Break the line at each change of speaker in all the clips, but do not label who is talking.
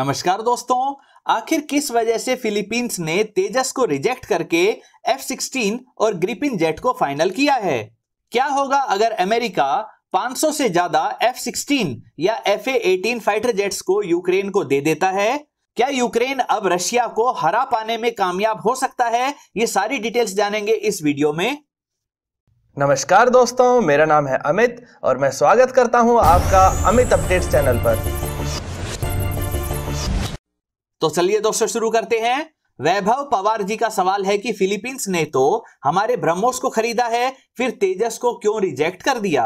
नमस्कार दोस्तों आखिर किस वजह से फिलीपींस ने तेजस को रिजेक्ट करके एफ सिक्सटीन और ग्रिपिन जेट को फाइनल किया है क्या होगा अगर अमेरिका 500 से ज्यादा एफ सिक्सटीन या एफ एटीन फाइटर जेट्स को यूक्रेन को दे देता है क्या यूक्रेन अब रशिया को हरा पाने में कामयाब हो सकता है ये सारी डिटेल्स जानेंगे इस वीडियो में नमस्कार दोस्तों मेरा नाम है अमित और मैं स्वागत करता हूं आपका अमित अपडेट्स चैनल पर तो चलिए दोस्तों शुरू करते हैं वैभव पवार जी का सवाल है कि फिलीपींस ने तो हमारे ब्रह्मोस को खरीदा है फिर तेजस को क्यों रिजेक्ट कर दिया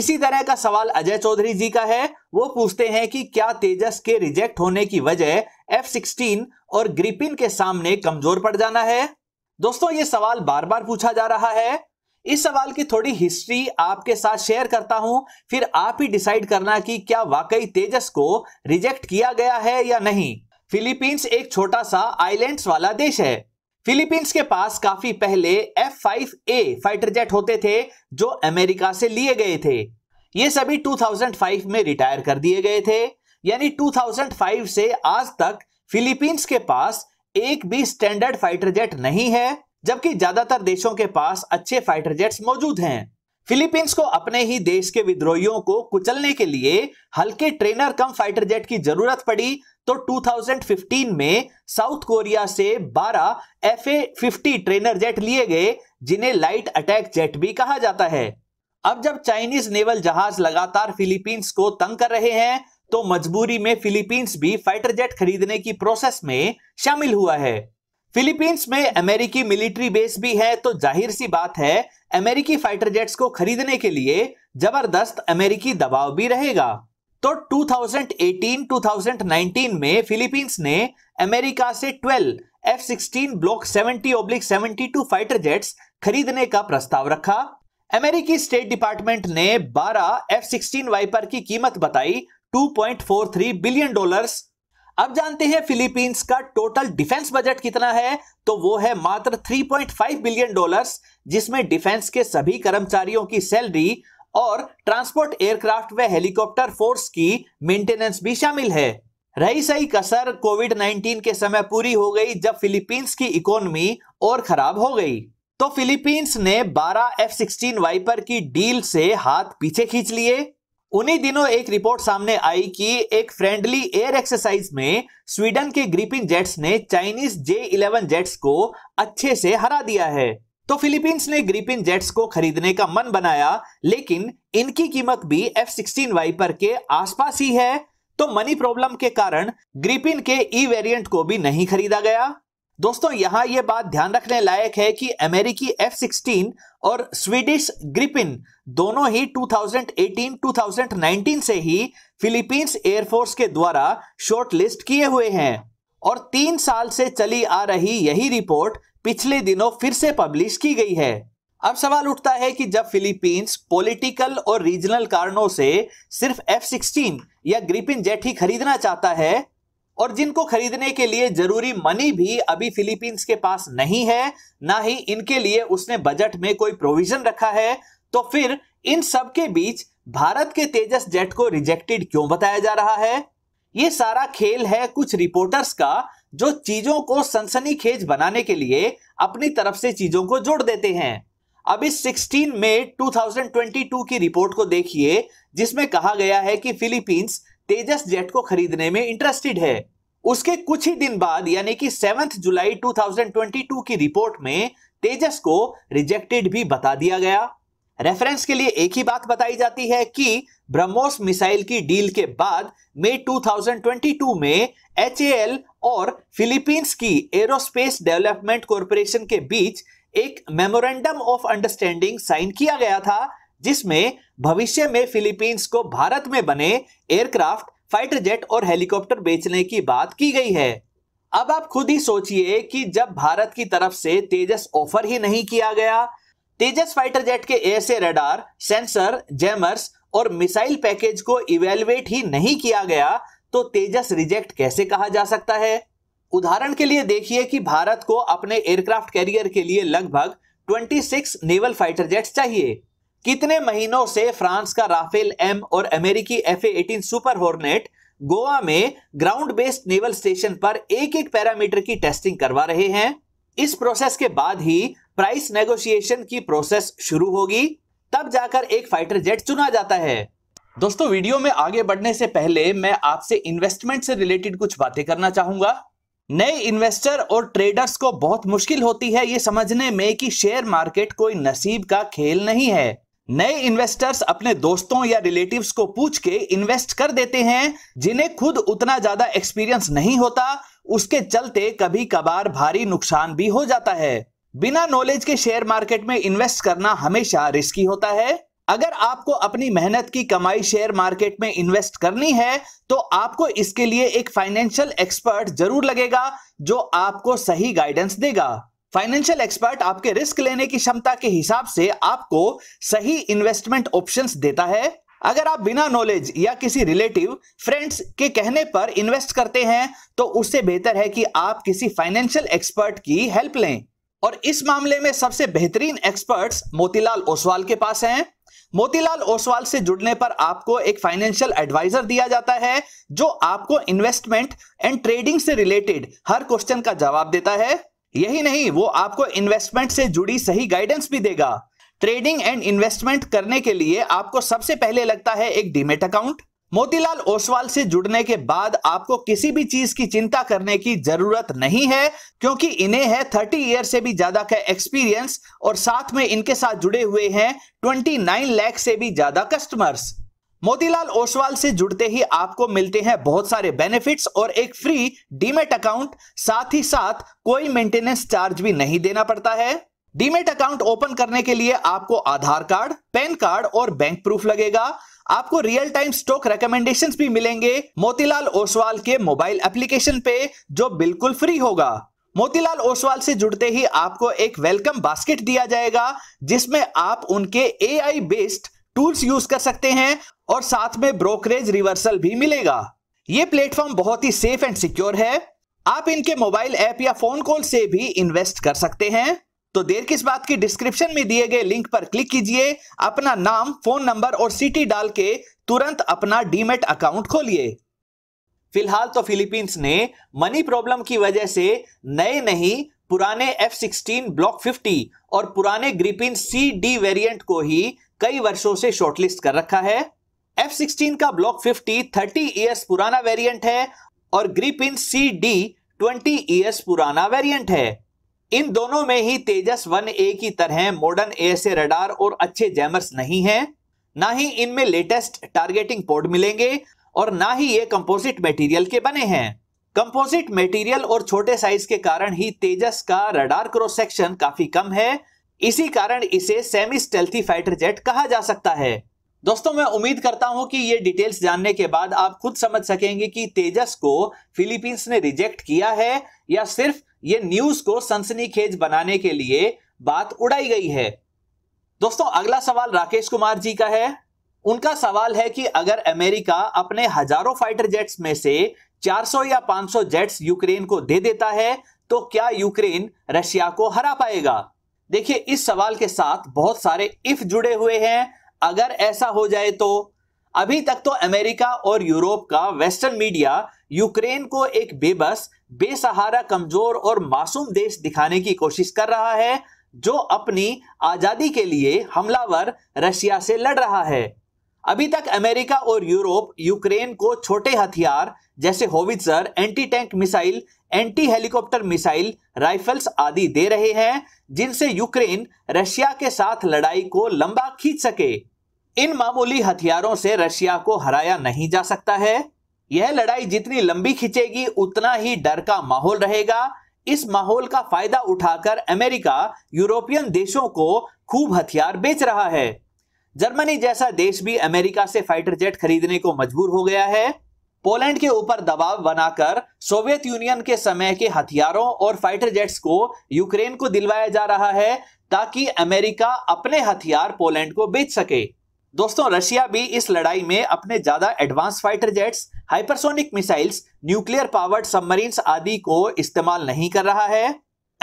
इसी तरह का सवाल अजय चौधरी जी का है वो पूछते हैं कि क्या तेजस के रिजेक्ट होने की वजह एफ सिक्सटीन और ग्रिपिन के सामने कमजोर पड़ जाना है दोस्तों ये सवाल बार बार पूछा जा रहा है इस सवाल की थोड़ी हिस्ट्री आपके साथ शेयर करता हूं फिर आप ही डिसाइड करना कि क्या वाकई तेजस को रिजेक्ट किया गया है या नहीं फिलीपींस एक छोटा सा आइलैंड्स वाला देश है फिलीपींस के पास काफी पहले F five A fighter jet होते थे जो अमेरिका से लिए गए थे ये सभी 2005 में रिटायर कर दिए गए थे यानी 2005 से आज तक फिलीपींस के पास एक भी स्टैंडर्ड फाइटर जेट नहीं है जबकि ज्यादातर देशों के पास अच्छे फाइटर जेट्स मौजूद हैं फिलीपींस को अपने ही देश के विद्रोहियों को कुचलने के लिए हल्के ट्रेनर कम फाइटर जेट की जरूरत पड़ी तो 2015 में साउथ कोरिया से 12 F A fifty trainer jet लिए गए जिन्हें लाइट अटैक जेट भी कहा जाता है अब जब चाइनीज नेवल जहाज लगातार फिलीपींस को तंग कर रहे हैं तो मजबूरी में फिलीपींस भी फाइटर जेट खरीदने की प्रोसेस में शामिल हुआ है फिलीपींस में अमेरिकी मिलिट्री बेस भी है तो जाहिर सी बात है अमेरिकी फाइटर जेट्स को खरीदने के लिए जबरदस्त अमेरिकी दबाव भी रहेगा तो 2018-2019 में फिलीपींस ने अमेरिका से 12 एफ सिक्सटीन ब्लॉक सेवेंटी ओब्लिक 72 फाइटर जेट्स खरीदने का प्रस्ताव रखा अमेरिकी स्टेट डिपार्टमेंट ने 12 एफ सिक्सटीन वाइपर की कीमत बताई 2.43 बिलियन डॉलर्स अब जानते हैं फिलीपींस का टोटल डिफेंस बजट कितना है तो वो है मात्र 3.5 बिलियन डॉलर्स जिसमें डिफेंस के सभी कर्मचारियों की सैलरी और ट्रांसपोर्ट एयरक्राफ्ट व हेलीकॉप्टर फोर्स की मेंटेनेंस भी शामिल है रही सही कसर कोविड 19 के समय पूरी हो गई जब फिलीपींस की इकोनॉमी और खराब हो गई तो फिलीपींस ने 12 एफ सिक्सटीन वाइपर की डील से हाथ पीछे खींच लिए उन्हीं दिनों एक रिपोर्ट सामने आई कि एक फ्रेंडली एयर एक्सरसाइज में स्वीडन के ग्रीपिंग जेट्स ने चाइनीज जे इलेवन जेट्स को अच्छे से हरा दिया है तो फिलीपींस ने ग्रीपिन जेट्स को खरीदने का मन बनाया लेकिन इनकी कीमत भी एफ सिक्सटीन वाइपर के आसपास ही है तो मनी प्रॉब्लम के कारण ग्रीपिन के ई e वेरिएंट को भी नहीं खरीदा गया दोस्तों यहां यह बात ध्यान रखने लायक है कि अमेरिकी एफ सिक्सटीन और स्वीडिश ग्रिपिन दोनों ही 2018-2019 से ही फिलीपींस एयरफोर्स के द्वारा शॉर्टलिस्ट किए हुए हैं और तीन साल से चली आ रही यही रिपोर्ट पिछले दिनों फिर से पब्लिश की गई है अब सवाल उठता है कि जब फिलीपींस पॉलिटिकल और रीजनल कारणों से सिर्फ एफ सिक्सटीन या ग्रिपिन जेट ही खरीदना चाहता है और जिनको खरीदने के लिए जरूरी मनी भी अभी फिलीपींस के पास नहीं है ना ही इनके लिए उसने बजट में कोई प्रोविजन रखा है तो फिर इन सब के बीच भारत के तेजस जेट को रिजेक्टेड क्यों बताया जा रहा है ये सारा खेल है कुछ रिपोर्टर्स का जो चीजों को सनसनीखेज बनाने के लिए अपनी तरफ से चीजों को जोड़ देते हैं अब इस 16 मई 2022 की रिपोर्ट को देखिए जिसमें कहा गया है कि फिलीपींस तेजस जेट को खरीदने में इंटरेस्टेड है उसके कुछ ही दिन बाद यानी कि सेवंथ जुलाई 2022 की रिपोर्ट में तेजस को रिजेक्टेड भी बता दिया गया रेफरेंस के लिए एक ही बात बताई जाती है कि ब्रह्मोस मिसाइल की डील के बाद मई 2022 में एच और फिलीपींस की एरोस्पेस डेवलपमेंट कॉरपोरेशन के बीच एक मेमोरेंडम ऑफ अंडरस्टैंडिंग साइन किया गया था जिसमें भविष्य में फिलीपींस को भारत में बने एयरक्राफ्ट फाइटर जेट और हेलीकॉप्टर बेचने की बात की गई है अब आप खुद ही सोचिए कि जब भारत की तरफ से तेजस ऑफर ही नहीं किया गया तेजस फाइटर जेट के एएसए रडार सेंसर जैमर्स और मिसाइल पैकेज को इवेलुएट ही नहीं किया गया तो तेजस रिजेक्ट कैसे कहा जा सकता है उदाहरण के लिए देखिए कि भारत को अपने एयरक्राफ्ट कैरियर के लिए लगभग 26 नेवल फाइटर जेट्स चाहिए कितने महीनों से फ्रांस का राफेल एम और अमेरिकी F eighteen super Hornet Goa में ग्राउंड बेस्ड नेवल स्टेशन पर एक एक पैरामीटर की टेस्टिंग करवा रहे हैं इस प्रोसेस के बाद ही प्राइस नेगोशिएशन की प्रोसेस शुरू होगी तब जाकर एक फाइटर जेट चुना जाता है दोस्तों वीडियो में आगे बढ़ने से पहले मैं आपसे इन्वेस्टमेंट से रिलेटेड कुछ बातें करना चाहूंगा नए इन्वेस्टर और ट्रेडर्स को बहुत मुश्किल होती है ये समझने में कि शेयर मार्केट कोई नसीब का खेल नहीं है नए इन्वेस्टर्स अपने दोस्तों या रिलेटिव्स को पूछ के इन्वेस्ट कर देते हैं जिन्हें खुद उतना ज्यादा एक्सपीरियंस नहीं होता उसके चलते कभी कभार भारी नुकसान भी हो जाता है बिना नॉलेज के शेयर मार्केट में इन्वेस्ट करना हमेशा रिस्की होता है अगर आपको अपनी मेहनत की कमाई शेयर मार्केट में इन्वेस्ट करनी है तो आपको इसके लिए एक फाइनेंशियल एक्सपर्ट जरूर लगेगा जो आपको सही गाइडेंस देगा फाइनेंशियल एक्सपर्ट आपके रिस्क लेने की क्षमता के हिसाब से आपको सही इन्वेस्टमेंट ऑप्शंस देता है अगर आप बिना नॉलेज या किसी रिलेटिव फ्रेंड्स के कहने पर इन्वेस्ट करते हैं तो उससे बेहतर है कि आप किसी फाइनेंशियल एक्सपर्ट की हेल्प लें और इस मामले में सबसे बेहतरीन एक्सपर्ट्स मोतीलाल ओसवाल के पास हैं मोतीलाल ओसवाल से जुड़ने पर आपको एक फाइनेंशियल एडवाइजर दिया जाता है जो आपको इन्वेस्टमेंट एंड ट्रेडिंग से रिलेटेड हर क्वेश्चन का जवाब देता है यही नहीं वो आपको इन्वेस्टमेंट से जुड़ी सही गाइडेंस भी देगा ट्रेडिंग एंड इन्वेस्टमेंट करने के लिए आपको सबसे पहले लगता है एक डीमेट अकाउंट मोतीलाल ओसवाल से जुड़ने के बाद आपको किसी भी चीज की चिंता करने की जरूरत नहीं है क्योंकि इन्हें है 30 ईयर से भी ज्यादा का एक्सपीरियंस और साथ में इनके साथ जुड़े हुए हैं 29 लाख से भी ज्यादा कस्टमर्स मोतीलाल ओसवाल से जुड़ते ही आपको मिलते हैं बहुत सारे बेनिफिट्स और एक फ्री डीमेट अकाउंट साथ ही साथ कोई मेंटेनेंस चार्ज भी नहीं देना पड़ता है डीमेट अकाउंट ओपन करने के लिए आपको आधार कार्ड पैन कार्ड और बैंक प्रूफ लगेगा आपको रियल टाइम स्टॉक रिकमेंडेशन भी मिलेंगे मोतीलाल ओसवाल के मोबाइल एप्लीकेशन पे जो बिल्कुल फ्री होगा मोतीलाल ओसवाल से जुड़ते ही आपको एक वेलकम बास्केट दिया जाएगा जिसमें आप उनके ए बेस्ड टूल्स यूज कर सकते हैं और साथ में ब्रोकरेज रिवर्सल भी मिलेगा ये प्लेटफॉर्म बहुत ही सेफ एंड सिक्योर है आप इनके मोबाइल ऐप या फोन कॉल से भी इन्वेस्ट कर सकते हैं तो देर किस बात की डिस्क्रिप्शन में दिए गए लिंक पर क्लिक कीजिए अपना नाम फोन नंबर और सिटी डाल के तुरंत अपना डीमेट अकाउंट खोलिए फिलहाल तो फिलीपींस ने मनी प्रॉब्लम की वजह से नए नहीं पुराने एफ सिक्सटीन ब्लॉक फिफ्टी और पुराने ग्रिपिन सी डी वेरियंट को ही कई वर्षों से शॉर्टलिस्ट कर रखा है एफ सिक्सटीन का ब्लॉक फिफ्टी थर्टी ईयर्स पुराना वेरियंट है और Gripen C D twenty years पुराना वेरियंट है इन दोनों में ही तेजस वन ए की तरह मॉडर्न एस ए रडार और अच्छे जैमर्स नहीं हैं ना ही इनमें लेटेस्ट टारगेटिंग पोर्ट मिलेंगे और ना ही ये कंपोजिट मटेरियल के बने हैं कंपोजिट मटेरियल और छोटे साइज के कारण ही तेजस का रडार क्रॉस सेक्शन काफी कम है इसी कारण इसे सेमी स्टेल्थी फाइटर जेट कहा जा सकता है दोस्तों मैं उम्मीद करता हूं कि ये डिटेल्स जानने के बाद आप खुद समझ सकेंगे कि तेजस को फिलीपींस ने रिजेक्ट किया है या सिर्फ ये न्यूज को सनसनीखेज बनाने के लिए बात उड़ाई गई है दोस्तों अगला सवाल राकेश कुमार जी का है उनका सवाल है कि अगर अमेरिका अपने हजारों फाइटर जेट्स में से 400 या 500 जेट्स यूक्रेन को दे देता है तो क्या यूक्रेन रशिया को हरा पाएगा देखिए इस सवाल के साथ बहुत सारे इफ जुड़े हुए हैं अगर ऐसा हो जाए तो अभी तक तो अमेरिका और यूरोप का वेस्टर्न मीडिया यूक्रेन को एक बेबस बेसहारा कमजोर और मासूम देश दिखाने की कोशिश कर रहा है जो अपनी आजादी के लिए हमलावर रशिया से लड़ रहा है अभी तक अमेरिका और यूरोप यूक्रेन को छोटे हथियार जैसे howitzer anti tank missile anti helicopter missile rifles आदि दे रहे हैं जिनसे यूक्रेन रशिया के साथ लड़ाई को लंबा खींच सके इन मामूली हथियारों से रशिया को हराया नहीं जा सकता है यह लड़ाई जितनी लंबी खिंचेगी उतना ही डर का माहौल रहेगा इस माहौल का फायदा उठाकर अमेरिका यूरोपियन देशों को खूब हथियार बेच रहा है जर्मनी जैसा देश भी अमेरिका से फाइटर जेट खरीदने को मजबूर हो गया है पोलैंड के ऊपर दबाव बनाकर सोवियत यूनियन के समय के हथियारों और फाइटर जेट्स को यूक्रेन को दिलवाया जा रहा है ताकि अमेरिका अपने हथियार पोलैंड को बेच सके दोस्तों रशिया भी इस लड़ाई में अपने ज्यादा advance fighter jets hypersonic missiles nuclear powered submarines आदि को इस्तेमाल नहीं कर रहा है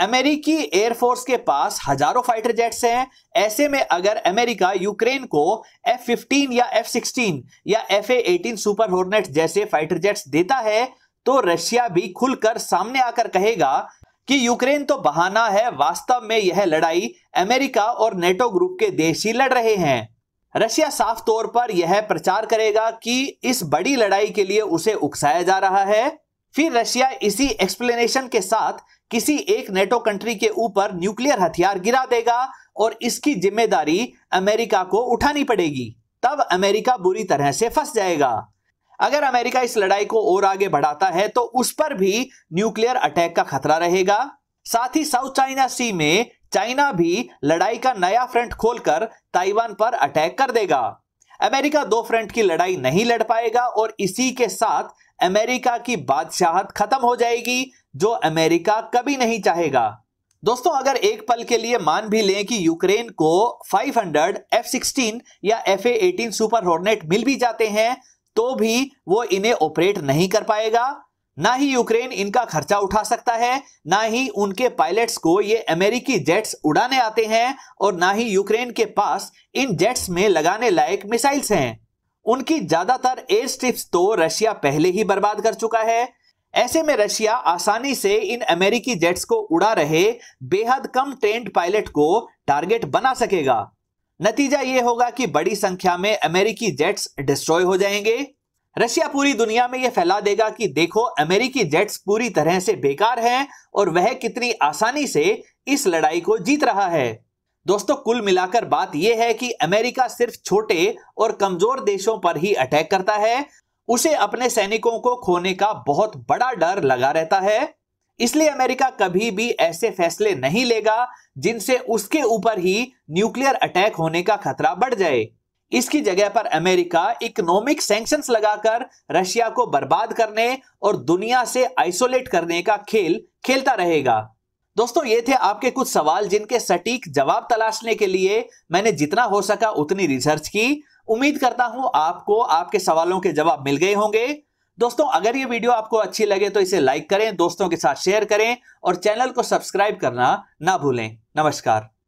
अमेरिकी एयरफोर्स के पास हजारों फाइटर जेट्स हैं ऐसे में अगर अमेरिका यूक्रेन को एफ फिफ्टीन या एफ सिक्सटीन या एफ एटीन सुपर हॉर्नेट जैसे फाइटर जेट्स देता है तो रशिया भी खुलकर सामने आकर कहेगा कि यूक्रेन तो बहाना है वास्तव में यह लड़ाई अमेरिका और नेटो ग्रुप के देश ही लड़ रहे हैं रशिया साफ तौर पर यह प्रचार करेगा कि इस बड़ी लड़ाई के लिए उसे उकसाया जा रहा है फिर रशिया इसी एक्सप्लेनेशन के साथ किसी एक नेटो कंट्री के ऊपर न्यूक्लियर हथियार गिरा देगा और इसकी जिम्मेदारी अमेरिका को उठानी पड़ेगी तब अमेरिका बुरी तरह से फंस जाएगा अगर अमेरिका इस लड़ाई को और आगे बढ़ाता है तो उस पर भी न्यूक्लियर अटैक का खतरा रहेगा साथ ही साउथ चाइना सी में चाइना भी लड़ाई का नया फ्रंट खोलकर ताइवान पर अटैक कर देगा अमेरिका दो फ्रंट की लड़ाई नहीं लड़ पाएगा और इसी के साथ अमेरिका की बादशाहत खत्म हो जाएगी जो अमेरिका कभी नहीं चाहेगा दोस्तों अगर एक पल के लिए मान भी लें कि यूक्रेन को 500 एफ सिक्सटीन या एफ एटीन सुपर हॉर्नेट मिल भी जाते हैं तो भी वो इन्हें ऑपरेट नहीं कर पाएगा ना ही यूक्रेन इनका खर्चा उठा सकता है ना ही उनके पायलट्स को ये अमेरिकी जेट्स उड़ाने आते हैं और ना ही यूक्रेन के पास इन जेट्स में लगाने लायक मिसाइल्स हैं उनकी ज्यादातर एयर स्ट्रिप्स तो रशिया पहले ही बर्बाद कर चुका है ऐसे में रशिया आसानी से इन अमेरिकी जेट्स को उड़ा रहे बेहद कम ट्रेंड पायलट को टारगेट बना सकेगा नतीजा ये होगा कि बड़ी संख्या में अमेरिकी जेट्स डिस्ट्रॉय हो जाएंगे रशिया पूरी दुनिया में यह फैला देगा कि देखो अमेरिकी जेट्स पूरी तरह से बेकार हैं और वह कितनी आसानी से इस लड़ाई को जीत रहा है दोस्तों कुल मिलाकर बात यह है कि अमेरिका सिर्फ छोटे और कमजोर देशों पर ही अटैक करता है उसे अपने सैनिकों को खोने का बहुत बड़ा डर लगा रहता है इसलिए अमेरिका कभी भी ऐसे फैसले नहीं लेगा जिनसे उसके ऊपर ही न्यूक्लियर अटैक होने का खतरा बढ़ जाए इसकी जगह पर अमेरिका इकोनॉमिक सैंक्शंस लगाकर रशिया को बर्बाद करने और दुनिया से आइसोलेट करने का खेल खेलता रहेगा दोस्तों ये थे आपके कुछ सवाल जिनके सटीक जवाब तलाशने के लिए मैंने जितना हो सका उतनी रिसर्च की उम्मीद करता हूं आपको आपके सवालों के जवाब मिल गए होंगे दोस्तों अगर ये वीडियो आपको अच्छी लगे तो इसे लाइक करें दोस्तों के साथ शेयर करें और चैनल को सब्सक्राइब करना ना भूलें नमस्कार